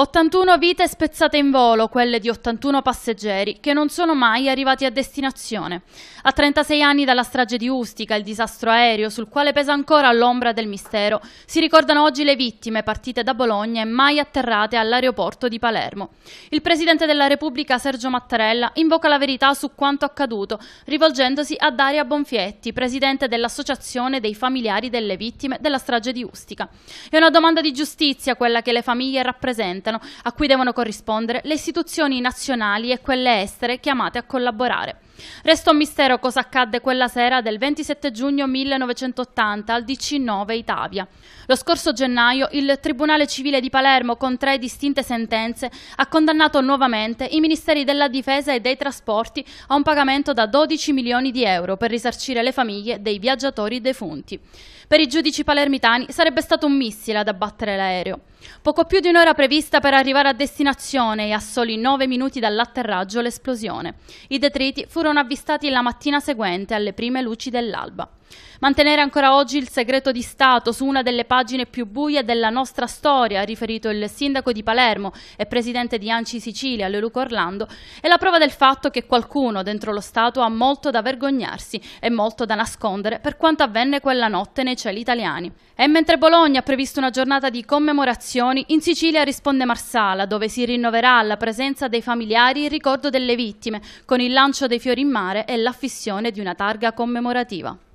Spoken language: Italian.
81 vite spezzate in volo, quelle di 81 passeggeri, che non sono mai arrivati a destinazione. A 36 anni dalla strage di Ustica, il disastro aereo, sul quale pesa ancora l'ombra del mistero, si ricordano oggi le vittime partite da Bologna e mai atterrate all'aeroporto di Palermo. Il Presidente della Repubblica, Sergio Mattarella, invoca la verità su quanto accaduto, rivolgendosi a Daria Bonfietti, Presidente dell'Associazione dei familiari delle vittime della strage di Ustica. È una domanda di giustizia quella che le famiglie rappresentano presentano, a cui devono corrispondere le istituzioni nazionali e quelle estere chiamate a collaborare. Resta un mistero cosa accadde quella sera del 27 giugno 1980 al DC9 Itavia. Lo scorso gennaio il Tribunale Civile di Palermo con tre distinte sentenze ha condannato nuovamente i Ministeri della Difesa e dei Trasporti a un pagamento da 12 milioni di euro per risarcire le famiglie dei viaggiatori defunti. Per i giudici palermitani sarebbe stato un missile ad abbattere l'aereo. Poco più di un'ora prevista Sta per arrivare a destinazione e a soli 9 minuti dall'atterraggio l'esplosione. I detriti furono avvistati la mattina seguente alle prime luci dell'alba. Mantenere ancora oggi il segreto di Stato su una delle pagine più buie della nostra storia, ha riferito il sindaco di Palermo e presidente di Anci Sicilia, Leluco Orlando, è la prova del fatto che qualcuno dentro lo Stato ha molto da vergognarsi e molto da nascondere per quanto avvenne quella notte nei cieli italiani. E mentre Bologna ha previsto una giornata di commemorazioni, in Sicilia risponde Marsala, dove si rinnoverà alla presenza dei familiari il ricordo delle vittime, con il lancio dei fiori in mare e l'affissione di una targa commemorativa.